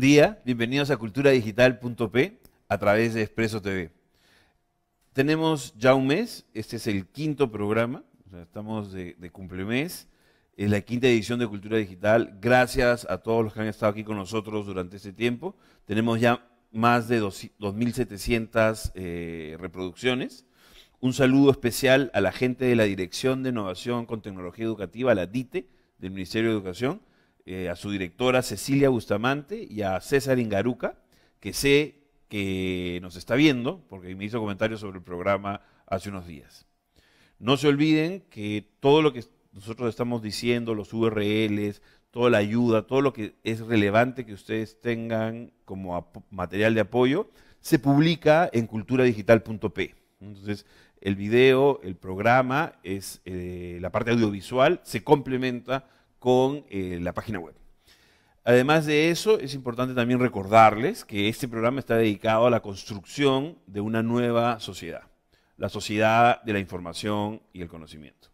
buen día. Bienvenidos a culturadigital.p a través de Expreso TV. Tenemos ya un mes, este es el quinto programa, estamos de, de cumplemes, es la quinta edición de Cultura Digital. Gracias a todos los que han estado aquí con nosotros durante este tiempo. Tenemos ya más de 2.700 eh, reproducciones. Un saludo especial a la gente de la Dirección de Innovación con Tecnología Educativa, la DITE, del Ministerio de Educación eh, a su directora Cecilia Bustamante y a César Ingaruca, que sé que nos está viendo, porque me hizo comentarios sobre el programa hace unos días. No se olviden que todo lo que nosotros estamos diciendo, los URLs, toda la ayuda, todo lo que es relevante que ustedes tengan como material de apoyo, se publica en culturadigital.p. Entonces, el video, el programa, es eh, la parte audiovisual, se complementa con eh, la página web. Además de eso, es importante también recordarles que este programa está dedicado a la construcción de una nueva sociedad, la sociedad de la información y el conocimiento.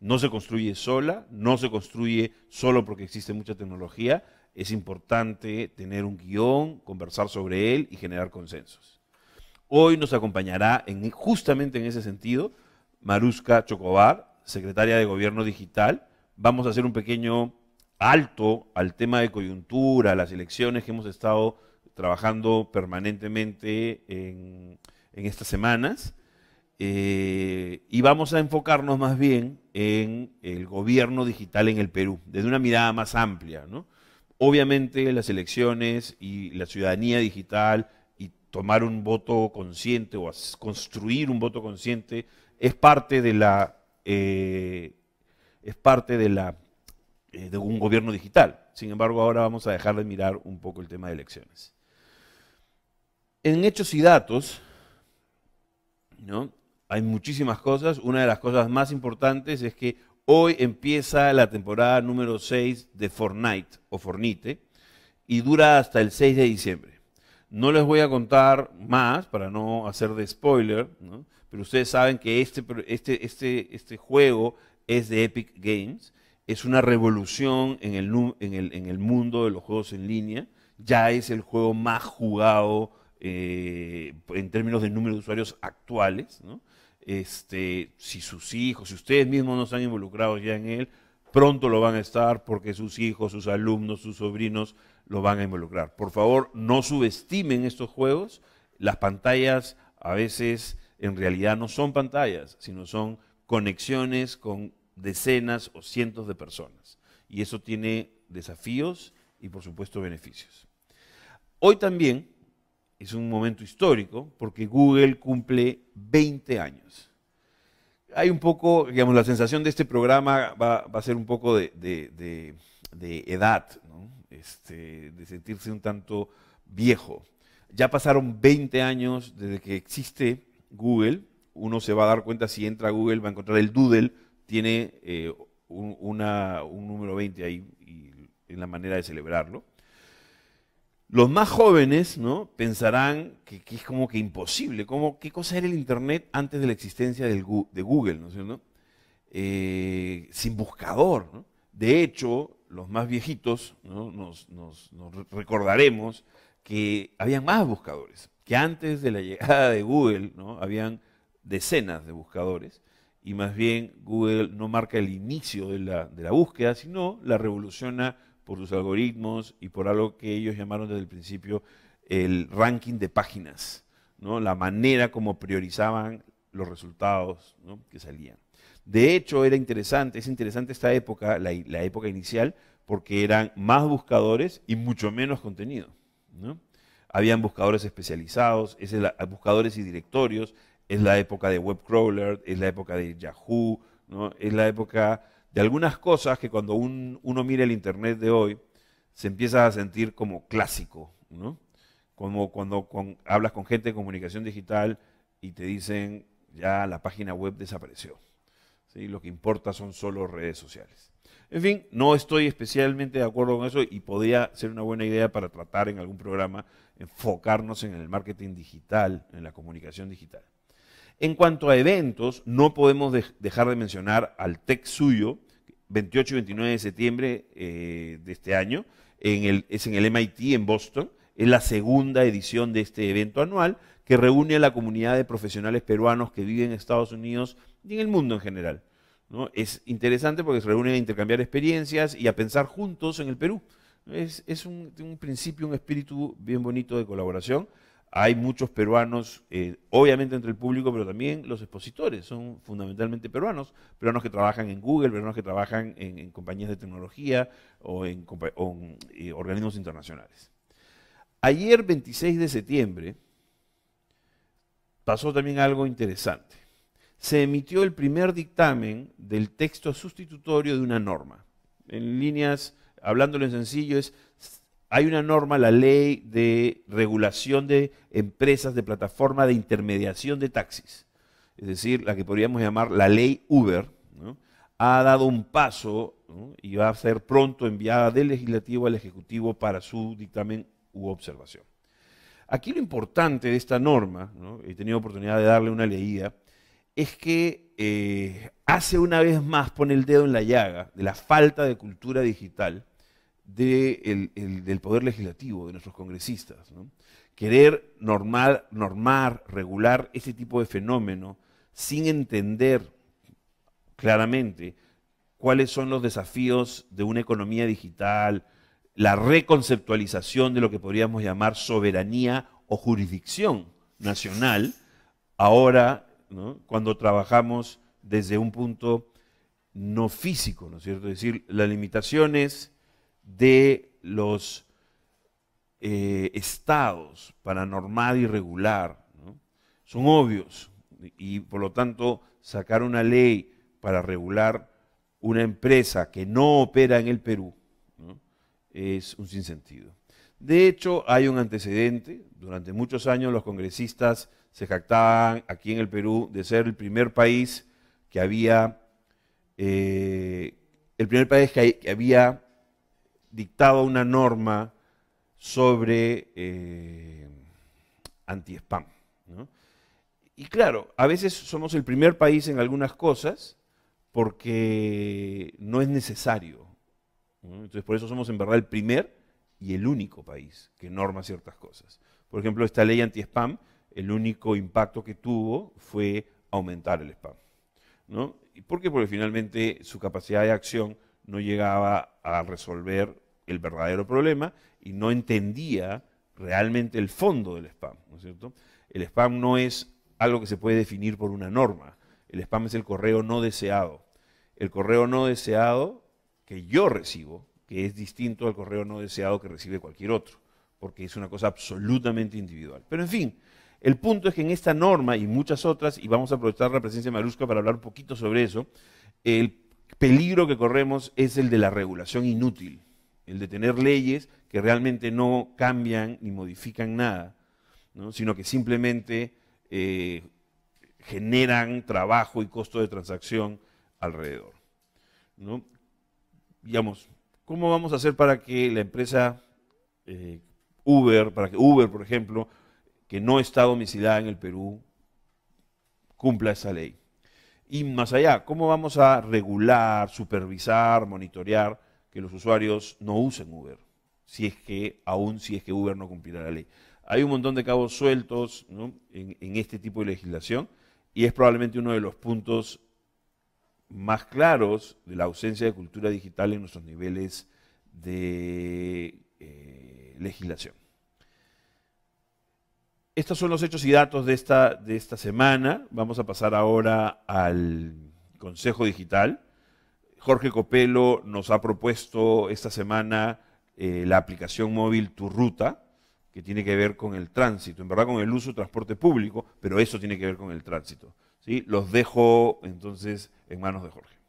No se construye sola, no se construye solo porque existe mucha tecnología, es importante tener un guión, conversar sobre él y generar consensos. Hoy nos acompañará en, justamente en ese sentido Maruska Chocobar, secretaria de Gobierno Digital vamos a hacer un pequeño alto al tema de coyuntura, las elecciones que hemos estado trabajando permanentemente en, estas semanas. Eh, y vamos a enfocarnos más bien en el gobierno digital en el Perú, desde una mirada más amplia. Obviamente las elecciones y la ciudadanía digital y tomar un voto consciente o construir un voto consciente es parte de la eh, es parte de, la, eh, de un gobierno digital. Sin embargo, ahora vamos a dejar de mirar un poco el tema de elecciones. En hechos y datos, hay muchísimas cosas. Una de las cosas más importantes es que hoy empieza la temporada número 6 de Fortnite o Fornite y dura hasta el 6 de diciembre. No les voy a contar más para no hacer de spoiler, pero ustedes saben que este, este, este, este juego es de Epic Games. Es una revolución en el, en el, mundo de los juegos en línea. Ya es el juego más jugado eh, en términos de número de usuarios actuales. Este, si sus hijos, si ustedes mismos no están involucrados ya en él, pronto lo van a estar porque sus hijos, sus alumnos, sus sobrinos lo van a involucrar. Por favor, no subestimen estos juegos. Las pantallas a veces en realidad no son pantallas, sino son conexiones con decenas o cientos de personas. Y eso tiene desafíos y por supuesto beneficios. Hoy también es un momento histórico porque Google cumple 20 años. Hay un poco, digamos, la sensación de este programa va, a ser un poco de, de, edad, este, de sentirse un tanto viejo. Ya pasaron 20 años desde que existe Google. Uno se va a dar cuenta si entra a Google, va a encontrar el Doodle, tiene eh, un, número 20 ahí en la manera de celebrarlo. Los más jóvenes ¿no? pensarán que, es como que imposible, como qué cosa era el Internet antes de la existencia de Google, ¿no eh, sin buscador. De hecho, los más viejitos nos, recordaremos que había más buscadores, que antes de la llegada de Google ¿no? habían decenas de buscadores y más bien Google no marca el inicio de la, búsqueda, sino la revoluciona por sus algoritmos y por algo que ellos llamaron desde el principio el ranking de páginas, ¿no? la manera como priorizaban los resultados ¿no? que salían. De hecho, era interesante, es interesante esta época, la, época inicial, porque eran más buscadores y mucho menos contenido. ¿no? Habían buscadores especializados, es buscadores y directorios, es la época de webcrawler, es la época de Yahoo, es la época de algunas cosas que cuando uno mira el Internet de hoy se empieza a sentir como clásico, ¿no? como cuando hablas con gente de comunicación digital y te dicen ya la página web desapareció. Lo que importa son solo redes sociales. En fin, no estoy especialmente de acuerdo con eso y podría ser una buena idea para tratar en algún programa enfocarnos en el marketing digital, en la comunicación digital. En cuanto a eventos, no podemos dejar de mencionar al Tech suyo, 28 y 29 de septiembre eh, de este año, en el, es en el MIT en Boston, es la segunda edición de este evento anual que reúne a la comunidad de profesionales peruanos que viven en Estados Unidos y en el mundo en general. ¿no? Es interesante porque se reúnen a intercambiar experiencias y a pensar juntos en el Perú. Es, un principio, un espíritu bien bonito de colaboración hay muchos peruanos, eh, obviamente entre el público, pero también los expositores son fundamentalmente peruanos, peruanos que trabajan en Google, peruanos que trabajan en, compañías de tecnología o en, eh, organismos internacionales. Ayer, 26 de septiembre, pasó también algo interesante. Se emitió el primer dictamen del texto sustitutorio de una norma. En líneas, hablándolo en sencillo, es hay una norma, la ley de regulación de empresas de plataforma de intermediación de taxis, es decir, la que podríamos llamar la ley Uber, ha dado un paso y va a ser pronto enviada del legislativo al ejecutivo para su dictamen u observación. Aquí lo importante de esta norma, he tenido oportunidad de darle una leída, es que eh, hace una vez más pone el dedo en la llaga de la falta de cultura digital del poder legislativo, de nuestros congresistas. Querer normal, normar, regular ese tipo de fenómeno sin entender claramente cuáles son los desafíos de una economía digital, la reconceptualización de lo que podríamos llamar soberanía o jurisdicción nacional, ahora, cuando trabajamos desde un punto no físico, ¿no es cierto? Es decir, las limitaciones de los eh, estados paranormal y regular, Son obvios y por lo tanto sacar una ley para regular una empresa que no opera en el Perú es un sinsentido. De hecho, hay un antecedente. Durante muchos años los congresistas se jactaban aquí en el Perú de ser el primer país que había, eh, el primer país que había dictaba una norma sobre eh, anti-spam. Y claro, a veces somos el primer país en algunas cosas porque no es necesario. Entonces por eso somos en verdad el primer y el único país que norma ciertas cosas. Por ejemplo, esta ley anti-spam, el único impacto que tuvo fue aumentar el spam. ¿no? ¿Por qué? Porque finalmente su capacidad de acción no llegaba a resolver el verdadero problema y no entendía realmente el fondo del spam, ¿no es cierto? El spam no es algo que se puede definir por una norma. El spam es el correo no deseado. El correo no deseado que yo recibo, que es distinto al correo no deseado que recibe cualquier otro, porque es una cosa absolutamente individual. Pero en fin, el punto es que en esta norma y muchas otras, y vamos a aprovechar la presencia de Marusca para hablar un poquito sobre eso, el peligro que corremos es el de la regulación inútil, el de tener leyes que realmente no cambian ni modifican nada, sino que simplemente eh, generan trabajo y costo de transacción alrededor. Digamos, ¿cómo vamos a hacer para que la empresa eh, Uber, para que Uber, por ejemplo, que no está domiciliada en el Perú, cumpla esa ley? y más allá, ¿cómo vamos a regular, supervisar, monitorear que los usuarios no usen Uber? Si es que, aún si es que Uber no cumplirá la ley. Hay un montón de cabos sueltos en, este tipo de legislación y es probablemente uno de los puntos más claros de la ausencia de cultura digital en nuestros niveles de eh, legislación estos son los hechos y datos de esta, de esta semana. Vamos a pasar ahora al Consejo Digital. Jorge Copelo nos ha propuesto esta semana eh, la aplicación móvil Tu Ruta, que tiene que ver con el tránsito, en verdad con el uso de transporte público, pero eso tiene que ver con el tránsito. ¿sí? Los dejo entonces en manos de Jorge.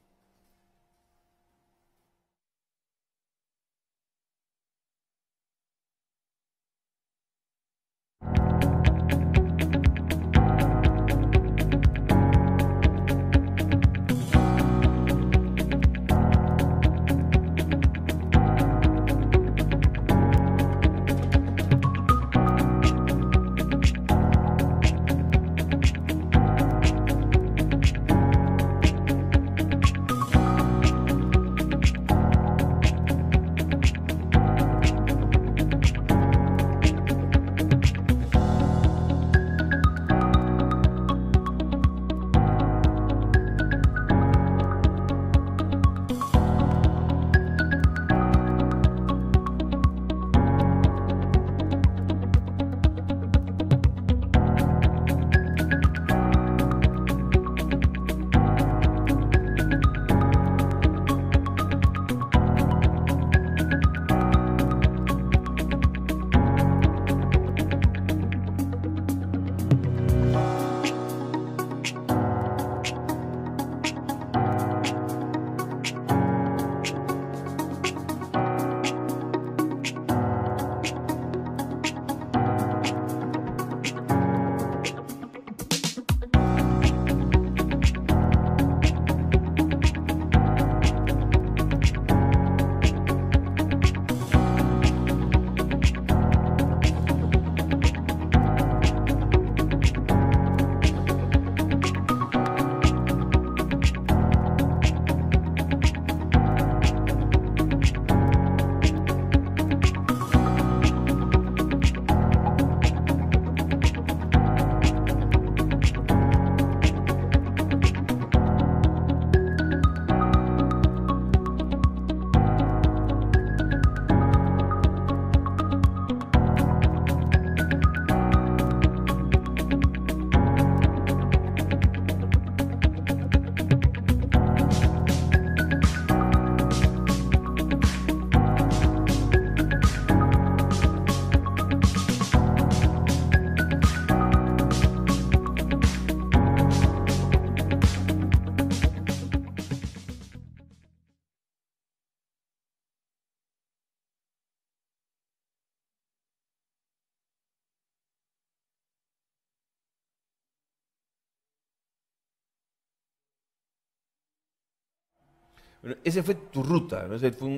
Ese esa fue tu ruta,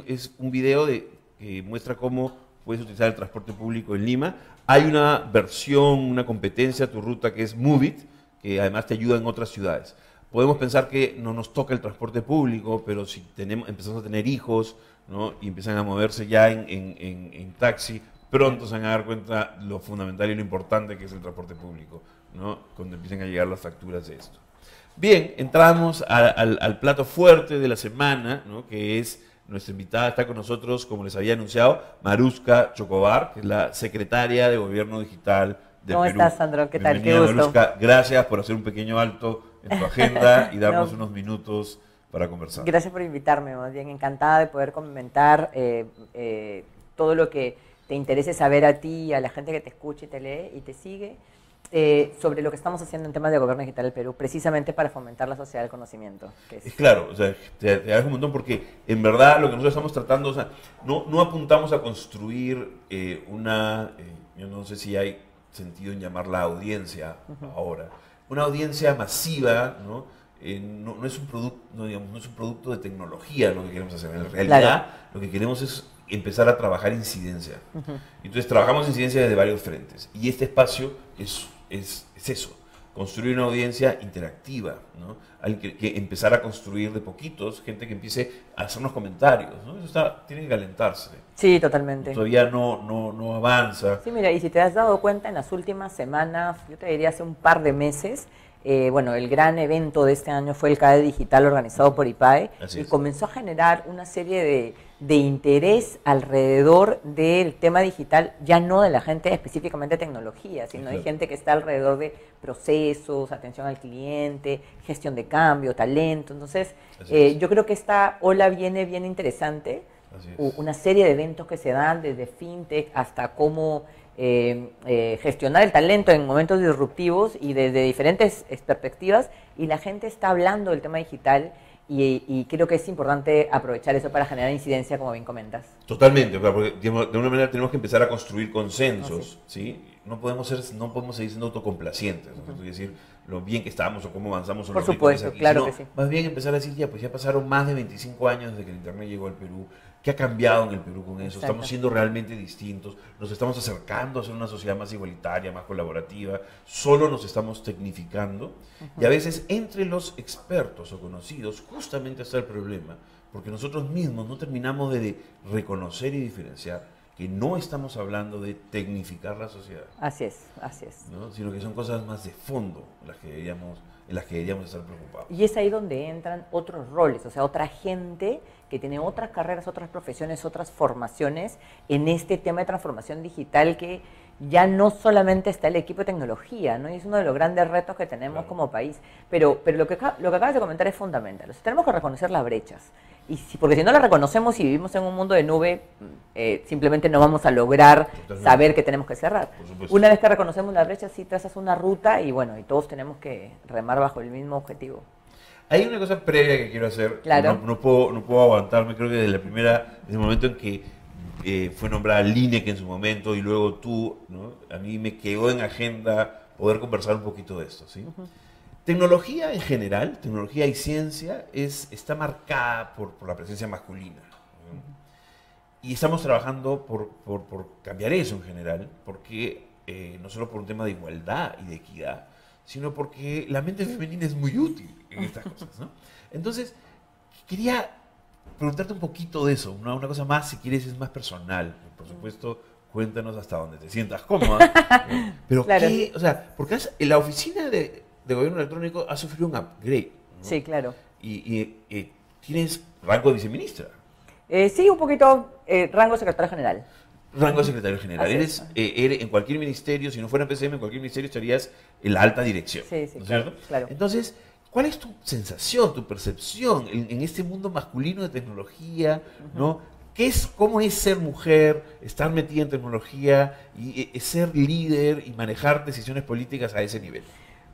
es un video de, que muestra cómo puedes utilizar el transporte público en Lima. Hay una versión, una competencia tu ruta que es Movit, que además te ayuda en otras ciudades. Podemos pensar que no nos toca el transporte público, pero si empezamos a tener hijos y empiezan a moverse ya en, taxi, pronto se van a dar cuenta lo fundamental y lo importante que es el transporte público, cuando empiecen a llegar las facturas de esto. Bien, entramos al, plato fuerte de la semana, que es nuestra invitada, está con nosotros, como les había anunciado, Maruska Chocobar, que es la secretaria de Gobierno Digital de ¿Cómo estás, Sandro? ¿Qué tal? Qué gusto. Maruska, gracias por hacer un pequeño alto en tu agenda y darnos unos minutos para conversar. Gracias por invitarme, más bien encantada de poder comentar eh, eh, todo lo que te interese saber a ti, a la gente que te escucha y te lee y te sigue. Este, sobre lo que estamos haciendo en temas de gobierno digital del Perú, precisamente para fomentar la sociedad del conocimiento. es. Claro, o sea, te, agradezco un montón porque en verdad lo que nosotros estamos tratando, o sea, no, no apuntamos a construir eh, una, eh, yo no sé si hay sentido en llamarla audiencia ahora, una audiencia masiva, ¿no? Eh, no, es un producto, digamos, no es un producto de tecnología lo que queremos hacer. En realidad, lo que queremos es empezar a trabajar incidencia. Entonces, trabajamos incidencia desde varios frentes. Y este espacio es es, eso, construir una audiencia interactiva, ¿no? Hay que, empezar a construir de poquitos, gente que empiece a hacer unos comentarios, ¿no? Eso tiene que calentarse. Sí, totalmente. Todavía no, no, no avanza. Sí, mira, y si te has dado cuenta, en las últimas semanas, yo te diría hace un par de meses, eh, bueno, el gran evento de este año fue el CAE Digital organizado por IPAE Así y comenzó a generar una serie de de interés alrededor del tema digital, ya no de la gente específicamente de tecnología, sino de gente que está alrededor de procesos, atención al cliente, gestión de cambio, talento. Entonces, eh, yo creo que esta ola viene bien interesante. Una serie de eventos que se dan desde fintech hasta cómo eh, eh, gestionar el talento en momentos disruptivos y desde diferentes perspectivas. Y la gente está hablando del tema digital y, creo que es importante aprovechar eso para generar incidencia, como bien comentas. Totalmente, porque de una manera tenemos que empezar a construir consensos, ah, sí. No podemos ser, no podemos seguir siendo autocomplacientes, ¿no? decir, lo bien que estamos o cómo avanzamos. O Por supuesto, claro que sí. Más bien empezar a decir, ya, pues ya pasaron más de 25 años desde que el Internet llegó al Perú, ¿Qué ha cambiado en el Perú con eso? Estamos siendo realmente distintos, nos estamos acercando a ser una sociedad más igualitaria, más colaborativa, solo nos estamos tecnificando y a veces entre los expertos o conocidos justamente está el problema, porque nosotros mismos no terminamos de reconocer y diferenciar que no estamos hablando de tecnificar la sociedad. Así es, así es. ¿no? Sino que son cosas más de fondo las que en las que deberíamos estar preocupados. Y es ahí donde entran otros roles, o sea, otra gente que tiene otras carreras, otras profesiones, otras formaciones en este tema de transformación digital que ya no solamente está el equipo de tecnología, ¿no? es uno de los grandes retos que tenemos como país. Pero, pero lo, que, lo que acabas de comentar es fundamental. O tenemos que reconocer las brechas. Y porque si no las reconocemos y vivimos en un mundo de nube, mm, eh, simplemente no vamos a lograr saber que tenemos que cerrar. Una vez que reconocemos las brechas, sí trazas una ruta y bueno, y todos tenemos que remar bajo el mismo objetivo. Hay una cosa previa que quiero hacer. No, puedo, no puedo aguantarme, creo que desde, la primera, desde el momento en que eh, fue nombrada que en su momento y luego tú, a mí me quedó en agenda poder conversar un poquito de esto. ¿sí? Tecnología en general, tecnología y ciencia, es, está marcada por, la presencia masculina. Y estamos trabajando por, cambiar eso en general, porque eh, no solo por un tema de igualdad y de equidad, sino porque la mente femenina es muy útil en estas cosas. ¿no? Entonces, quería preguntarte un poquito de eso, una cosa más, si quieres, es más personal. Por supuesto, cuéntanos hasta donde te sientas cómoda. Pero, ¿qué? O sea, porque la oficina de, gobierno electrónico ha sufrido un upgrade. Sí, claro. Y, eh, tienes rango de viceministra. Eh, sí, un poquito, eh, rango secretario general rango de secretario general. Eh, eres, en cualquier ministerio, si no fuera PCM, en cualquier ministerio estarías en la alta dirección. ¿no claro, Entonces, ¿cuál es tu sensación, tu percepción en, este mundo masculino de tecnología, ¿no? ¿Qué es, ¿Cómo es ser mujer, estar metida en tecnología y, eh, eh, ser líder y manejar decisiones políticas a ese nivel?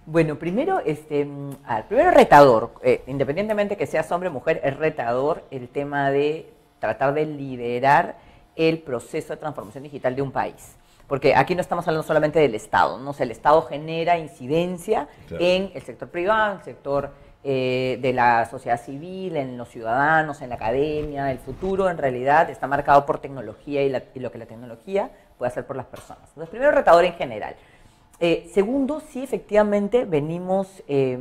Bueno, primero, este, mm, primero retador, independientemente que seas hombre o mujer, es retador el tema de tratar de liderar el proceso de transformación digital de un país. Porque aquí no estamos hablando solamente del Estado, ¿no? el Estado genera incidencia en el sector privado, en el sector eh, de la sociedad civil, en los ciudadanos, en la academia. El futuro, en realidad, está marcado por tecnología y, lo que la tecnología puede hacer por las personas. Entonces, primero, retador en general. Eh, segundo, sí, efectivamente, venimos eh,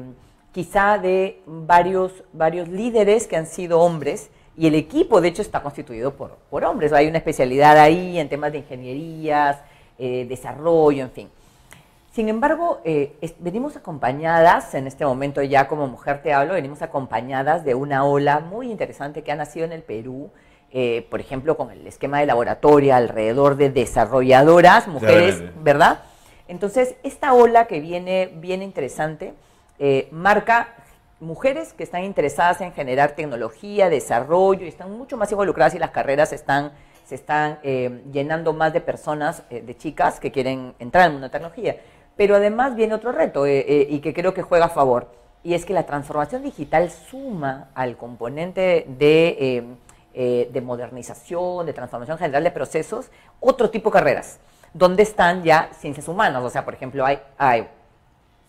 quizá de varios, varios líderes que han sido hombres y el equipo, de hecho, está constituido por, por hombres. Hay una especialidad ahí en temas de ingenierías, eh, desarrollo, en fin. Sin embargo, eh, venimos acompañadas, en este momento ya como mujer te hablo, venimos acompañadas de una ola muy interesante que ha nacido en el Perú, eh, por ejemplo, con el esquema de laboratorio alrededor de desarrolladoras, mujeres, ¿verdad? Entonces, esta ola que viene bien interesante marca mujeres que están interesadas en generar tecnología, desarrollo, y están mucho más involucradas y las carreras están, se están eh, llenando más de personas, eh, de chicas que quieren entrar en una tecnología. Pero además viene otro reto eh, y que creo que juega a favor, y es que la transformación digital suma al componente de, modernización, de transformación general de procesos, otro tipo de carreras, donde están ya ciencias humanas, o sea, por ejemplo, hay, hay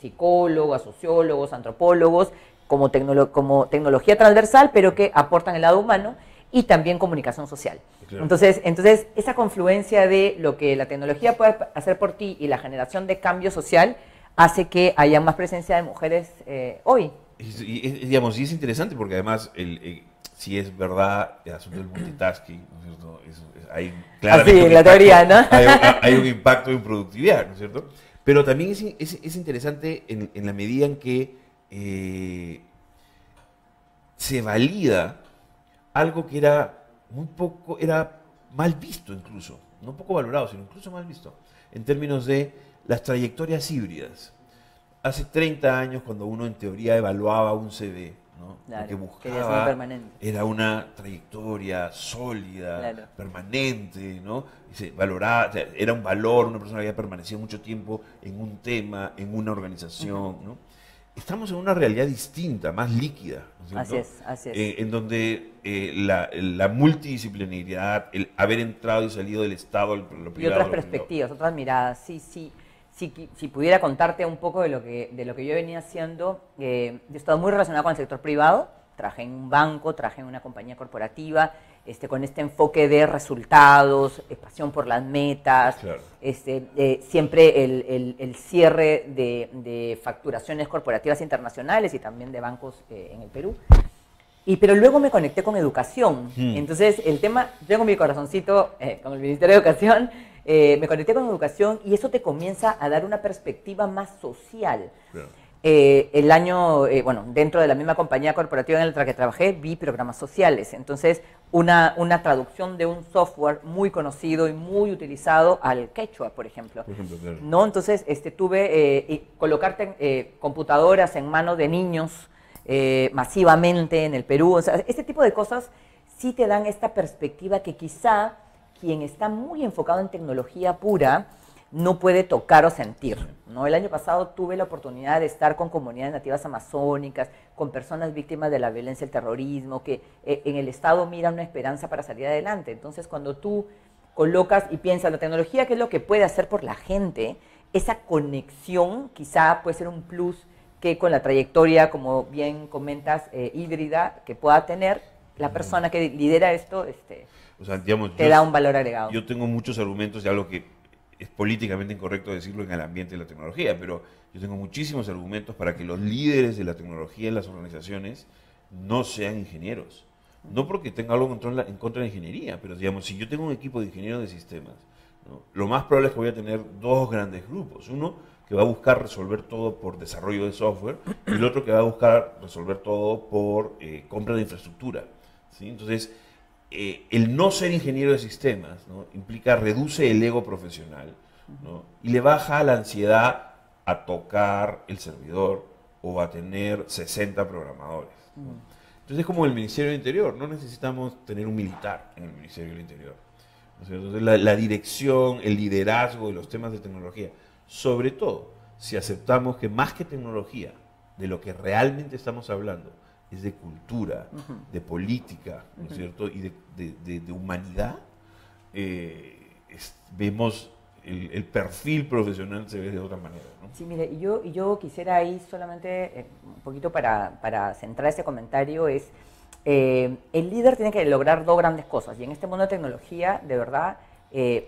psicólogos, sociólogos, antropólogos, como, como tecnología transversal, pero que aportan el lado humano y también comunicación social. Entonces, entonces, esa confluencia de lo que la tecnología puede hacer por ti y la generación de cambio social hace que haya más presencia de mujeres eh, hoy. Y, digamos, y es interesante porque además, si es verdad el asunto del multitasking, ¿no hay Hay, un impacto en productividad, ¿no es cierto? Pero también es, interesante en la medida en que eh, se valida algo que era muy poco, era mal visto incluso, no poco valorado, sino incluso mal visto, en términos de las trayectorias híbridas. Hace 30 años, cuando uno en teoría evaluaba un CV, ¿no? que buscaba era una trayectoria sólida, permanente, ¿no? Se era un valor, una persona había permanecido mucho tiempo en un tema, en una organización, estamos en una realidad distinta, más líquida. Así es, así es. Eh, en donde eh, la, multidisciplinaridad, el haber entrado y salido del Estado, lo privado, Y otras perspectivas, otras miradas, sí, sí. Si, si, pudiera contarte un poco de lo que, de lo que yo venía haciendo, eh, yo he estado muy relacionado con el sector privado, Traje en un banco, traje en una compañía corporativa, este, con este enfoque de resultados, eh, pasión por las metas, este, eh, siempre el, cierre de, facturaciones corporativas internacionales y también de bancos eh, en el Perú. pero luego me conecté con educación. Hmm. Entonces, el tema, tengo mi corazoncito, con el Ministerio de Educación, me conecté con educación y eso te comienza a dar una perspectiva más social. Eh, el año, eh, bueno, dentro de la misma compañía corporativa en la que trabajé, vi programas sociales. Entonces, una, una traducción de un software muy conocido y muy utilizado al quechua, por ejemplo. ¿No? Entonces, este, tuve eh, colocarte eh, computadoras en manos de niños masivamente en el Perú. este tipo de cosas sí te dan esta perspectiva que quizá quien está muy enfocado en tecnología pura, no puede tocar o sentir. ¿no? El año pasado tuve la oportunidad de estar con comunidades nativas amazónicas, con personas víctimas de la violencia, el terrorismo, que eh, en el Estado miran una esperanza para salir adelante. Entonces, cuando tú colocas y piensas la tecnología, ¿qué es lo que puede hacer por la gente? Esa conexión quizá puede ser un plus que con la trayectoria, como bien comentas, eh, híbrida que pueda tener la persona que lidera esto, este, te da un valor agregado. Yo tengo muchos argumentos ya algo que es políticamente incorrecto decirlo en el ambiente de la tecnología, pero yo tengo muchísimos argumentos para que los líderes de la tecnología en las organizaciones no sean ingenieros. No porque tenga algo en contra, de la ingeniería, pero digamos, si yo tengo un equipo de ingenieros de sistemas, lo más probable es que voy a tener dos grandes grupos. Uno que va a buscar resolver todo por desarrollo de software y el otro que va a buscar resolver todo por eh, compra de infraestructura. ¿sí? Entonces, eh, el no ser ingeniero de sistemas implica reduce el ego profesional y le baja la ansiedad a tocar el servidor o a tener 60 programadores. Entonces es como el Ministerio del Interior, no necesitamos tener un militar en el Ministerio del Interior. Entonces la, la dirección, el liderazgo de los temas de tecnología, sobre todo si aceptamos que más que tecnología, de lo que realmente estamos hablando, es de cultura, de política, ¿no es cierto? Y de, humanidad. Eh, vemos el, perfil profesional se ve de otra manera. Sí, mire, yo, yo quisiera ahí solamente eh, un poquito para, centrar ese comentario es, eh, el líder tiene que lograr dos grandes cosas y en este mundo de tecnología, de verdad,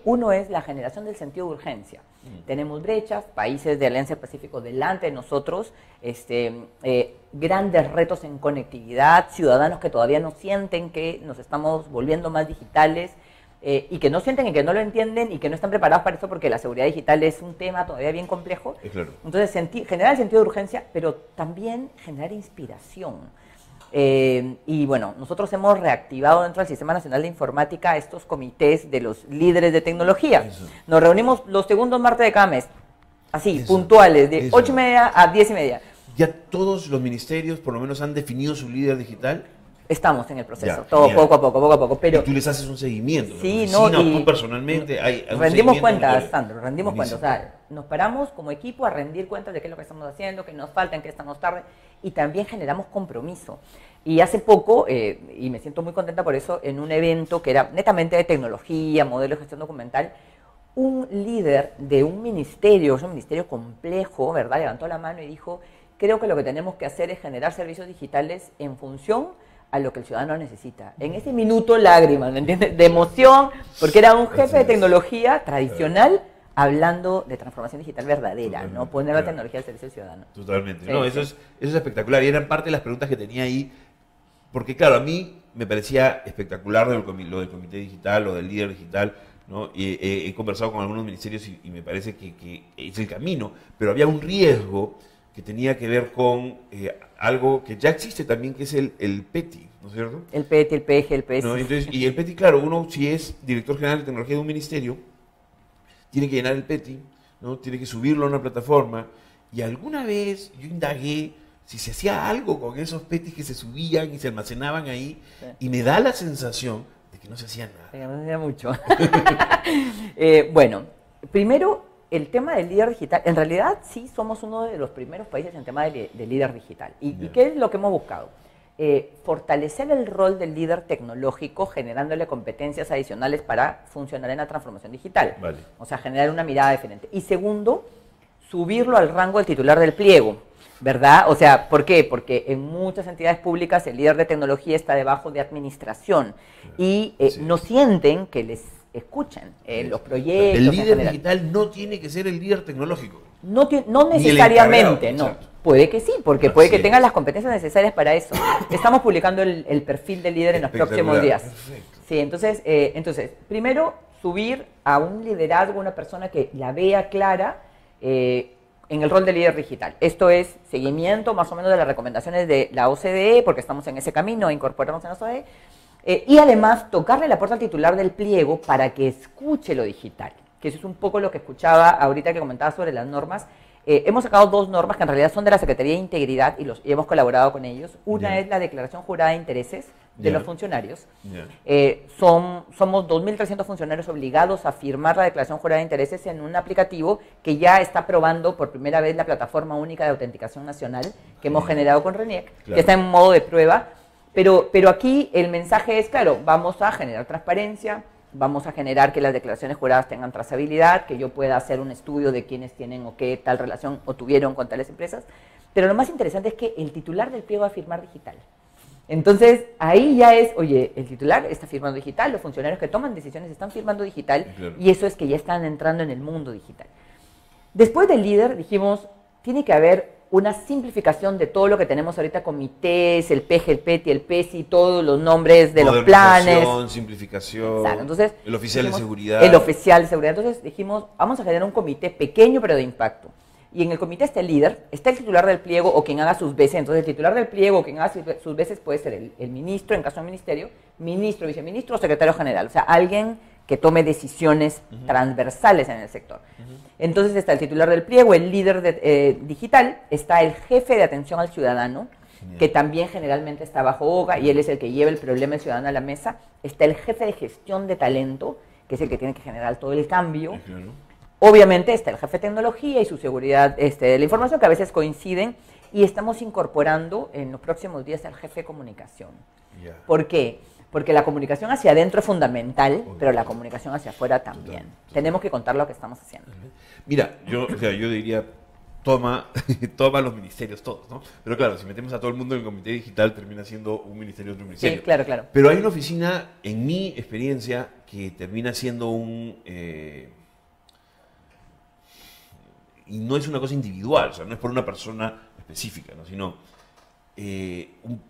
uno es la generación del sentido de urgencia. Tenemos brechas, países de Alianza Pacífico delante de nosotros, este, eh, grandes retos en conectividad, ciudadanos que todavía no sienten que nos estamos volviendo más digitales. Eh, y que no sienten y que no lo entienden y que no están preparados para eso porque la seguridad digital es un tema todavía bien complejo. Entonces, generar el sentido de urgencia, pero también generar inspiración. Eh, y bueno, nosotros hemos reactivado dentro del Sistema Nacional de Informática estos comités de los líderes de tecnología. Nos reunimos los segundos martes de cada mes, así, puntuales, de ocho y media a diez y media. ¿Ya todos los ministerios por lo menos han definido su líder digital? Estamos en el proceso, todo poco a poco, poco a poco. Pero, y tú les haces un seguimiento. Sí, no, y personalmente hay, Rendimos cuentas, Sandro, rendimos cuentas. O sea, nos paramos como equipo a rendir cuentas de qué es lo que estamos haciendo, qué nos falta, en qué estamos tarde y también generamos compromiso. Y hace poco, eh, y me siento muy contenta por eso, en un evento que era netamente de tecnología, modelo de gestión documental, un líder de un ministerio, es un ministerio complejo, ¿verdad? Levantó la mano y dijo, creo que lo que tenemos que hacer es generar servicios digitales en función a lo que el ciudadano necesita. En ese minuto lágrimas, ¿me entiendes? De emoción, porque era un jefe de tecnología tradicional hablando de transformación digital verdadera, ¿no? Poner la tecnología al servicio del ciudadano. Totalmente. Eso, es, espectacular. Y eran parte de las preguntas que tenía ahí, porque claro, a mí me parecía espectacular lo del, comité digital, o del líder digital. ¿no? Eh, he conversado con algunos ministerios y, me parece que, es el camino, pero había un riesgo que tenía que ver con eh, algo que ya existe también, que es el, PETI, ¿no es cierto? El PETI, el PEG, el PES. E y el PETI, claro, uno si es director general de tecnología de un ministerio, tiene que llenar el PETI, ¿no? tiene que subirlo a una plataforma. Y alguna vez yo indagué si se hacía algo con esos petis que se subían y se almacenaban ahí, y me da la sensación de que no se hacía nada. no hacía mucho. Eh, bueno, primero, el tema del líder digital. En realidad, sí somos uno de los primeros países en tema del de líder digital. ¿Y, qué es lo que hemos buscado? Eh, fortalecer el rol del líder tecnológico generándole competencias adicionales para funcionar en la transformación digital. O sea, generar una mirada diferente. Y segundo, subirlo al rango del titular del pliego. ¿Verdad? O sea, ¿por qué? Porque en muchas entidades públicas el líder de tecnología está debajo de administración y eh, no sienten que les escuchan eh, los proyectos. El líder digital no tiene que ser el líder tecnológico. No, necesariamente, no. Puede que sí, porque puede que tengan las competencias necesarias para eso. Estamos publicando el, perfil del líder en los próximos días. Sí, entonces, eh, entonces, primero, subir a un liderazgo, una persona que la vea clara eh, en el rol de líder digital. Esto es seguimiento más o menos de las recomendaciones de la OCDE, porque estamos en ese camino, incorporamos en la OCDE. Eh, y además, tocarle la puerta al titular del pliego para que escuche lo digital, que eso es un poco lo que escuchaba ahorita que comentaba sobre las normas eh, hemos sacado dos normas que en realidad son de la Secretaría de Integridad y, hemos colaborado con ellos. Una es la Declaración Jurada de Intereses de los funcionarios. Eh, son, somos 2.300 funcionarios obligados a firmar la Declaración Jurada de Intereses en un aplicativo que ya está probando por primera vez la Plataforma Única de Autenticación Nacional que hemos generado con RENIEC, que está en modo de prueba. Pero, pero aquí el mensaje es, claro, vamos a generar transparencia, vamos a generar que las declaraciones juradas tengan trazabilidad, que yo pueda hacer un estudio de quiénes tienen o qué tal relación o tuvieron con tales empresas. Pero lo más interesante es que el titular del pliego va a firmar digital. Entonces, ahí ya es, oye, el titular está firmando digital, los funcionarios que toman decisiones están firmando digital, y eso es que ya están entrando en el mundo digital. Después del líder dijimos, tiene que haber una simplificación de todo lo que tenemos ahorita, comités, el PG, el PETI, el PESI, todos los nombres de los planes. Simplificación, el oficial de seguridad. El oficial de seguridad. Entonces dijimos, vamos a generar un comité pequeño pero de impacto. Y en el comité está el líder, está el titular del pliego o quien haga sus veces. Entonces, el titular del pliego o quien haga sus veces puede ser el, el ministro, en caso de ministerio, ministro, viceministro o secretario general. O sea, alguien que tome decisiones transversales en el sector. Entonces está el titular del pliego, el líder eh, digital, está el jefe de atención al ciudadano, que también generalmente está bajo OGA y él es el que lleva el problema del ciudadano a la mesa, está el jefe de gestión de talento, que es el que tiene que generar todo el cambio. Obviamente está el jefe de tecnología y su seguridad este, de la información, que a veces coinciden, y estamos incorporando en los próximos días al jefe de comunicación. ¿Por qué? Porque la comunicación hacia adentro es fundamental, pero la comunicación hacia afuera también. Tenemos que contar lo que estamos haciendo. Mira, yo, yo diría, toma, toma los ministerios todos, ¿no? Pero claro, si metemos a todo el mundo en el comité digital, termina siendo un ministerio otro ministerio. Sí, claro, claro. Pero hay una oficina, en mi experiencia, que termina siendo un... Eh, y no es una cosa individual, o sea, no es por una persona específica, ¿no? sino eh, un